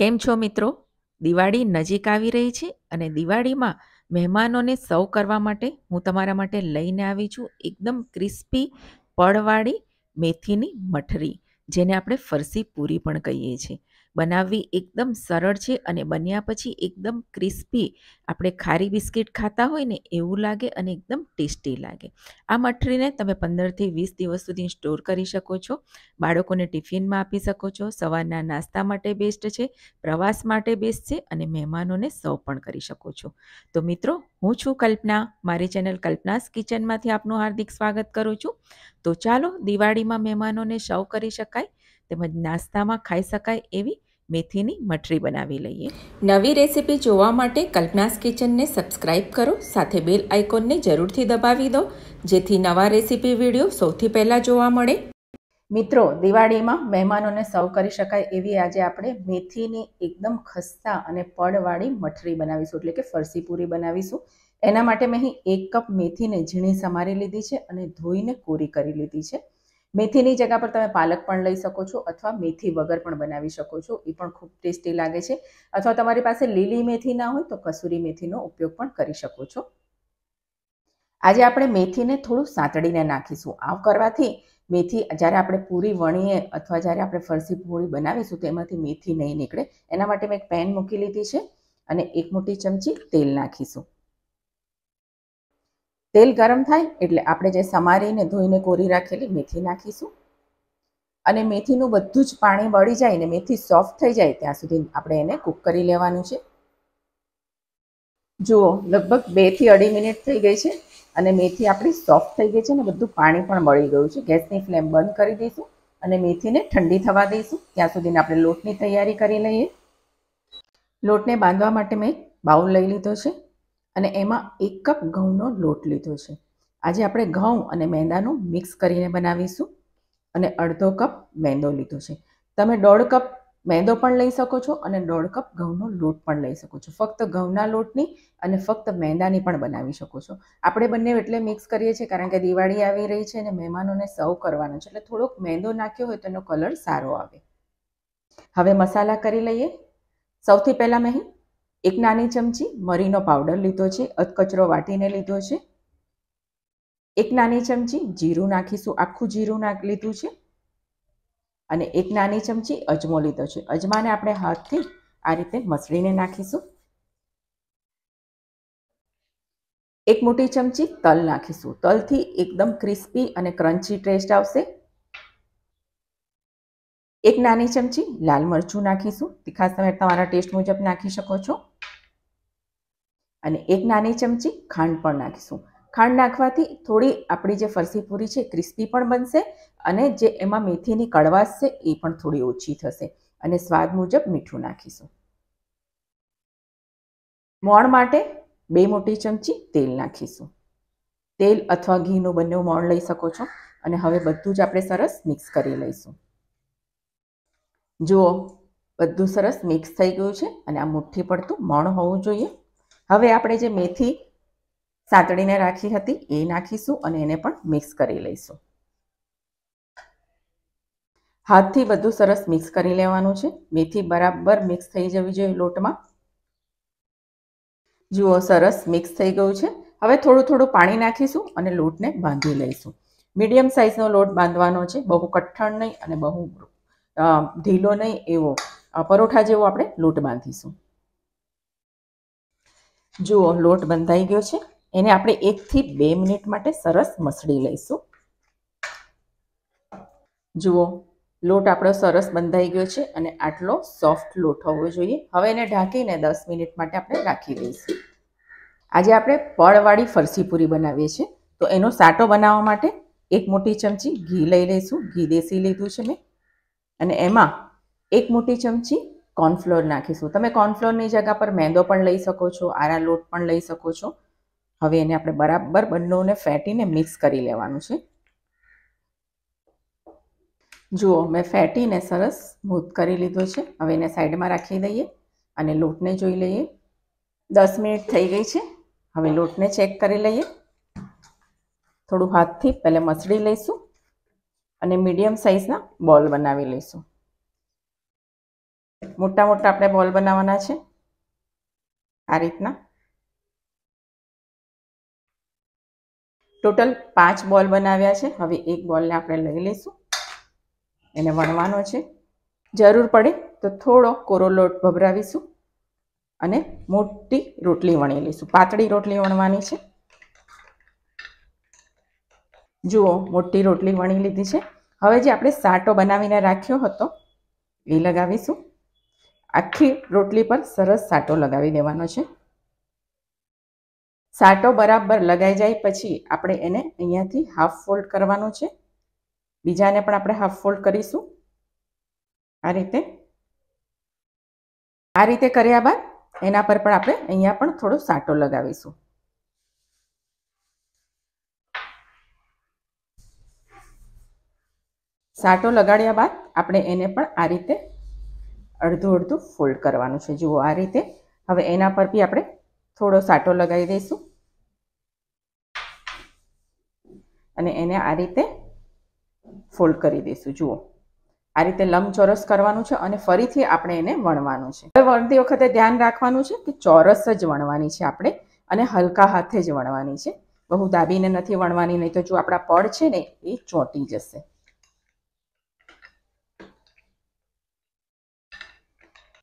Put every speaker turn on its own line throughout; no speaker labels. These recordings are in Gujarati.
કેમ છો મિત્રો દિવાળી નજીક આવી રહી છે અને દિવાળીમાં મહેમાનોને સૌ કરવા માટે હું તમારા માટે લઈને આવી છું એકદમ ક્રિસ્પી પળવાળી મેથીની મઠરી જેને આપણે ફરસી પૂરી પણ કહીએ છીએ બનાવવી એકદમ સરળ છે અને બન્યા પછી એકદમ ક્રિસ્પી આપણે ખારી બિસ્કિટ ખાતા હોય ને એવું લાગે અને એકદમ ટેસ્ટી લાગે આ મઠરીને તમે પંદરથી વીસ દિવસ સુધી સ્ટોર કરી શકો છો બાળકોને ટિફિનમાં આપી શકો છો સવારના નાસ્તા માટે બેસ્ટ છે પ્રવાસ માટે બેસ્ટ છે અને મહેમાનોને સર્વ પણ કરી શકો છો તો મિત્રો હું છું કલ્પના મારી ચેનલ કલ્પનાસ કિચનમાંથી આપનું હાર્દિક સ્વાગત કરું છું તો ચાલો દિવાળીમાં મહેમાનોને સર્વ કરી શકાય તેમજ નાસ્તામાં ખાઈ શકાય એવી મેથીની મઠરી બનાવી લઈએ નવી રેસીપી જોવા માટે કલ્પનાસ કિચનને સબસ્ક્રાઈબ કરો સાથે બેલ આઇકોનને જરૂરથી દબાવી દો જેથી નવા રેસીપી વિડીયો સૌથી પહેલાં જોવા મળે મિત્રો દિવાળીમાં મહેમાનોને સર્વ કરી શકાય એવી આજે આપણે મેથીની એકદમ ખસ્તા અને પડવાળી મઠરી બનાવીશું એટલે કે ફરસી પૂરી બનાવીશું એના માટે મેં અહીં એક કપ મેથીને ઝીણી સમારી લીધી છે અને ધોઈને કોરી કરી લીધી છે મેથીની જગ્યા પર તમે પાલક પણ લઈ શકો છો અથવા મેથી વગર પણ બનાવી શકો છો એ પણ ખૂબ ટેસ્ટી લાગે છે અથવા તમારી પાસે લીલી મેથી ના હોય તો કસૂરી મેથીનો ઉપયોગ પણ કરી શકો છો આજે આપણે મેથીને થોડું સાંતળીને નાખીશું આવ કરવાથી મેથી જ્યારે આપણે પૂરી વણીએ અથવા જ્યારે આપણે ફરસી પૂરી બનાવીશું તેમાંથી મેથી નહીં નીકળે એના માટે મેં એક પેન મૂકી લીધી છે અને એક મોટી ચમચી તેલ નાખીશું તેલ ગરમ થાય એટલે આપણે જે સમારીને ધોઈને કોરી રાખેલી મેથી નાખીશું અને મેથીનું બધું જ પાણી બળી જાય ને મેથી સોફ્ટ થઈ જાય ત્યાં સુધી આપણે એને કૂક કરી લેવાનું છે જુઓ લગભગ બેથી અઢી મિનિટ થઈ ગઈ છે અને મેથી આપણી સોફ્ટ થઈ ગઈ છે ને બધું પાણી પણ બળી ગયું છે ગેસની ફ્લેમ બંધ કરી દઈશું અને મેથીને ઠંડી થવા દઈશું ત્યાં સુધી આપણે લોટની તૈયારી કરી લઈએ લોટને બાંધવા માટે મેં બાઉલ લઈ લીધો છે અને એમાં એક કપ ઘઉંનો લોટ લીધો છે આજે આપણે ઘઉં અને મેંદાનું મિક્સ કરીને બનાવીશું અને અડધો કપ મેંદો લીધો છે તમે દોઢ કપ મેંદો પણ લઈ શકો છો અને દોઢ કપ ઘઉંનો લોટ પણ લઈ શકો છો ફક્ત ઘઉંના લોટની અને ફક્ત મેંદાની પણ બનાવી શકો છો આપણે બંને એટલે મિક્સ કરીએ છીએ કારણ કે દિવાળી આવી રહી છે અને મહેમાનોને સર્વ કરવાનો છે એટલે થોડોક મેંદો નાખ્યો હોય તો એનો કલર સારો આવે હવે મસાલા કરી લઈએ સૌથી પહેલાં મેં એક નાની ચમચી મરીનો પાવડર લીધો છે અધકચરો વાટીને લીધો છે એક નાની ચમચી જીરું નાખીશું આખું જીરું નાખ લીધું છે અને એક નાની ચમચી અજમો લીધો છે અજમાને આપણે હાથથી આ રીતે મસળીને નાખીશું એક મોટી ચમચી તલ નાખીશું તલથી એકદમ ક્રિસ્પી અને ક્રન્ચી ટેસ્ટ આવશે એક નાની ચમચી લાલ મરચું નાખીશું તીખાસ તમે તમારા ટેસ્ટ મુજબ નાખી શકો છો અને એક નાની ચમચી ખાંડ પણ નાખીશું ખાંડ નાખવાથી થોડી આપણી જે ફરસી પૂરી છે ક્રિસ્પી પણ બનશે અને જે એમાં મેથીની કડવાશ છે એ પણ થોડી ઓછી થશે અને સ્વાદ મુજબ મીઠું નાખીશું મોણ માટે બે મોટી ચમચી તેલ નાખીશું તેલ અથવા ઘીનું બંને મોણ લઈ શકો છો અને હવે બધું જ આપણે સરસ મિક્સ કરી લઈશું જુઓ બધું સરસ મિક્સ થઈ ગયું છે અને આ મુઠ્ઠી પડતું મોણ હોવું જોઈએ હવે આપણે જે મેથી સાતડીને રાખી હતી એ નાખીશું અને એને પણ મિક્સ કરી લઈશું હાથથી બધું સરસ મિક્સ કરી લેવાનું છે મેથી બરાબર મિક્સ થઈ જવી જોઈએ લોટમાં જુઓ સરસ મિક્સ થઈ ગયું છે હવે થોડું થોડું પાણી નાખીશું અને લોટને બાંધી લઈશું મીડિયમ સાઇઝનો લોટ બાંધવાનો છે બહુ કઠણ નહીં અને બહુ ઢીલો નહીં એવો પરોઠા જેવો આપણે લોટ બાંધીશું જુઓ લોટ બંધાઈ ગયો છે એને આપણે એકથી બે મિનિટ માટે સરસ મસળી લઈશું જુઓ લોટ આપણો સરસ બંધાઈ ગયો છે અને આટલો સોફ્ટ લોટ હોવો જોઈએ હવે એને ઢાંકીને દસ મિનિટ માટે આપણે રાખી દઈશું આજે આપણે પળવાળી ફરસી પૂરી બનાવીએ છીએ તો એનો સાટો બનાવવા માટે એક મોટી ચમચી ઘી લઈ લઈશું ઘી દેસી લીધું છે મેં અને એમાં એક મોટી ચમચી કોર્નફ્લોર નાખીશું તમે કોર્નફ્લોરની જગા પર મેંદો પણ લઈ શકો છો આરા લોટ પણ લઈ શકો છો હવે એને આપણે બરાબર બંનેને ફેટીને મિક્સ કરી લેવાનું છે જુઓ મેં ફેટીને સરસ સ્મૂથ કરી લીધો છે હવે એને સાઈડમાં રાખી દઈએ અને લોટને જોઈ લઈએ દસ મિનિટ થઈ ગઈ છે હવે લોટને ચેક કરી લઈએ થોડું હાથથી પહેલાં મસળી લઈશું અને મીડિયમ સાઇઝના બોલ બનાવી લઈશું મોટા મોટા આપણે બોલ બનાવવાના છે આ રીતના ટોટલ પાંચ બોલ બનાવ્યા છે હવે એક બોલને આપણે લઈ લઈશું એને વણવાનો છે જરૂર પડે તો થોડો કોરો લોટ ભભરાવીશું અને મોટી રોટલી વણી લઈશું પાતળી રોટલી વણવાની છે જુઓ મોટી રોટલી વણી લીધી છે હવે જે આપણે સાટો બનાવીને રાખ્યો હતો એ લગાવીશું આખી રોટલી પર સરસ સાટો લગાવી દેવાનો છે સાટો બરાબર લગાઈ જાય પછી આપણે એને અહીંયાથી હાફ ફોલ્ડ કરવાનો છે બીજાને પણ આપણે હાફ ફોલ્ડ કરીશું આ રીતે આ રીતે કર્યા બાદ એના પર પણ આપણે અહીંયા પણ થોડો સાટો લગાવીશું સાટો લગાડ્યા બાદ આપણે એને પણ આ રીતે અડધું અડધું ફોલ્ડ કરવાનું છે જુઓ આ રીતે હવે એના પર બી આપણે થોડો સાટો લગાવી દઈશું અને એને આ રીતે ફોલ્ડ કરી દઈશું જુઓ આ રીતે લંબચોરસ કરવાનું છે અને ફરીથી આપણે એને વણવાનું છે હવે વણતી વખતે ધ્યાન રાખવાનું છે કે ચોરસ જ વણવાની છે આપણે અને હલકા હાથે જ વણવાની છે બહુ દાબીને નથી વણવાની નહીં તો જો આપણા પડ છે ને એ ચોંટી જશે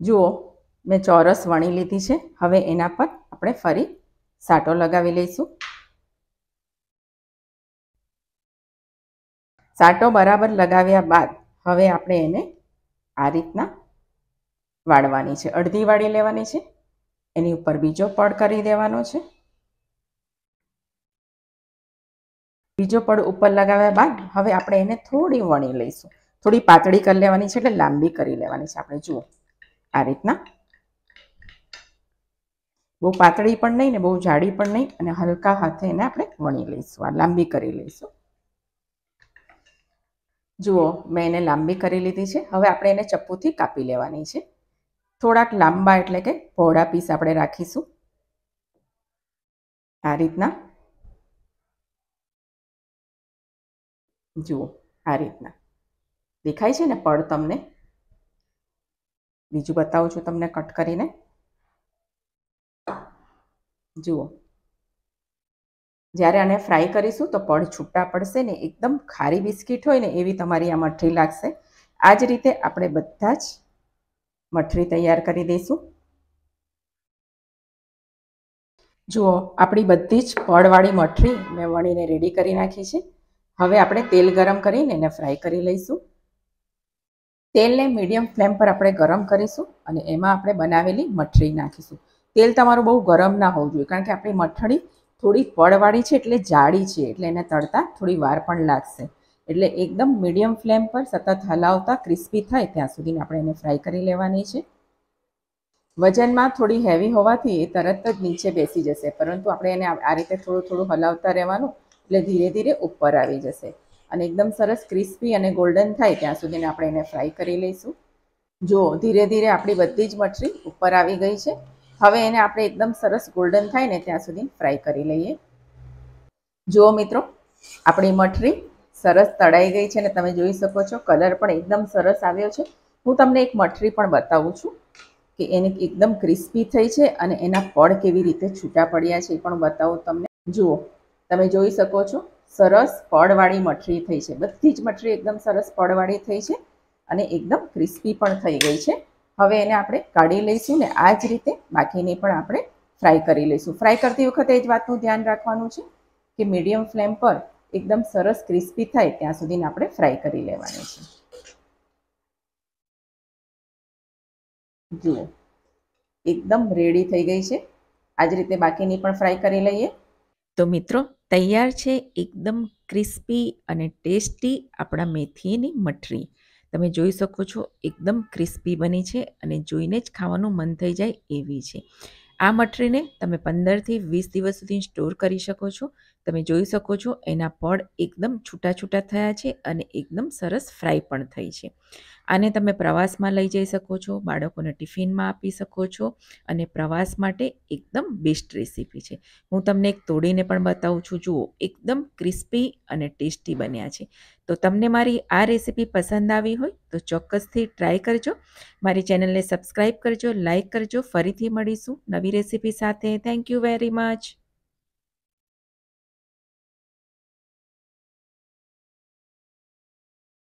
જુઓ મેં ચોરસ વણી લીધી છે હવે એના પર આપણે ફરી સાટો લગાવી લઈશું સાટો બરાબર લગાવ્યા બાદ હવે આપણે એને આ રીતના વાળવાની છે અડધી વાળી લેવાની છે એની ઉપર બીજો પડ કરી દેવાનો છે બીજો પડ ઉપર લગાવ્યા બાદ હવે આપણે એને થોડી વણી લઈશું થોડી પાતળી કરી લેવાની છે એટલે લાંબી કરી લેવાની છે આપણે જુઓ આ રીતના બહુ પાતળી પણ નહીં ને બહુ જાડી પણ નહીં અને હલકા હાથે એને આપણે વણી લઈશું આ લાંબી કરી લઈશું જુઓ મેં એને લાંબી કરી લીધી છે હવે આપણે એને ચપ્પુથી કાપી લેવાની છે થોડાક લાંબા એટલે કે પહોળા પીસ આપણે રાખીશું આ રીતના જુઓ આ રીતના દેખાય છે ને પડ તમને બીજું બતાવું છું તમને કટ કરીને જુઓ જ્યારે આને ફ્રાય કરીશું તો પડ છૂટા પડશે ને એકદમ ખારી બિસ્કીટ હોય ને એવી તમારી આ મઠરી લાગશે આ જ રીતે આપણે બધા જ મઠરી તૈયાર કરી દઈશું જુઓ આપણી બધી જ પડવાળી મઠરી મેં વણીને રેડી કરી નાખી છે હવે આપણે તેલ ગરમ કરીને એને ફ્રાય કરી લઈશું તેલને મીડિયમ ફ્લેમ પર આપણે ગરમ કરીશું અને એમાં આપણે બનાવેલી મઠરી નાખીશું તેલ તમારું બહુ ગરમ ના હોવું જોઈએ કારણ કે આપણી મઠરી થોડી પળવાળી છે એટલે જાડી છે એટલે એને તળતા થોડી વાર પણ લાગશે એટલે એકદમ મીડિયમ ફ્લેમ પર સતત હલાવતા ક્રિસ્પી થાય ત્યાં સુધી આપણે એને ફ્રાય કરી લેવાની છે વજનમાં થોડી હેવી હોવાથી એ તરત જ નીચે બેસી જશે પરંતુ આપણે એને આ રીતે થોડું થોડું હલાવતા રહેવાનું એટલે ધીરે ધીરે ઉપર આવી જશે અને એકદમ સરસ ક્રિસ્પી અને ગોલ્ડન થાય ત્યાં સુધીને આપણે એને ફ્રાય કરી લઈશું જો ધીરે ધીરે આપણી બધી જ મઠરી ઉપર આવી ગઈ છે હવે એને આપણે એકદમ સરસ ગોલ્ડન થાય ને ત્યાં સુધી ફ્રાય કરી લઈએ જુઓ મિત્રો આપણી મઠરી સરસ તળાઈ ગઈ છે ને તમે જોઈ શકો છો કલર પણ એકદમ સરસ આવ્યો છે હું તમને એક મઠરી પણ બતાવું છું કે એને એકદમ ક્રિસ્પી થઈ છે અને એના પડ કેવી રીતે છૂટા પડ્યા છે એ પણ બતાવું તમને જુઓ તમે જોઈ શકો છો સરસ પળવાળી મઠરી થઈ છે બધી જ મઠરી એકદમ સરસ પળવાળી થઈ છે અને એકદમ ક્રિસ્પી પણ થઈ ગઈ છે હવે એને આપણે કાઢી લઈશું ને આ જ રીતે બાકીને પણ આપણે ફ્રાય કરી લઈશું ફ્રાય કરતી વખતે એ જ વાતનું ધ્યાન રાખવાનું છે કે મીડિયમ ફ્લેમ પર એકદમ સરસ ક્રિસ્પી થાય ત્યાં સુધીને આપણે ફ્રાય કરી લેવાની છે જુઓ એકદમ રેડી થઈ ગઈ છે આ જ રીતે બાકીની પણ ફ્રાય કરી લઈએ તો મિત્રો તૈયાર છે એકદમ ક્રિસ્પી અને ટેસ્ટી આપણા મેથીની મઠરી તમે જોઈ શકો છો એકદમ ક્રિસ્પી બની છે અને જોઈને જ ખાવાનું મન થઈ જાય એવી છે આ મઠરીને તમે પંદરથી વીસ દિવસ સુધી સ્ટોર કરી શકો છો તમે જોઈ શકો છો એના પડ એકદમ છૂટા છૂટા થયા છે અને એકદમ સરસ ફ્રાય પણ થઈ છે આને તમે પ્રવાસમાં લઈ જઈ શકો છો બાળકોને ટિફિનમાં આપી શકો છો અને પ્રવાસ માટે એકદમ બેસ્ટ રેસીપી છે હું તમને એક તોડીને પણ બતાવું છું જુઓ એકદમ ક્રિસ્પી અને ટેસ્ટી બન્યા છે તો તમને મારી આ રેસીપી પસંદ આવી હોય તો ચોક્કસથી ટ્રાય કરજો મારી ચેનલને સબસ્ક્રાઈબ કરજો લાઇક કરજો ફરીથી મળીશું નવી રેસીપી સાથે થેન્ક યુ વેરી મચ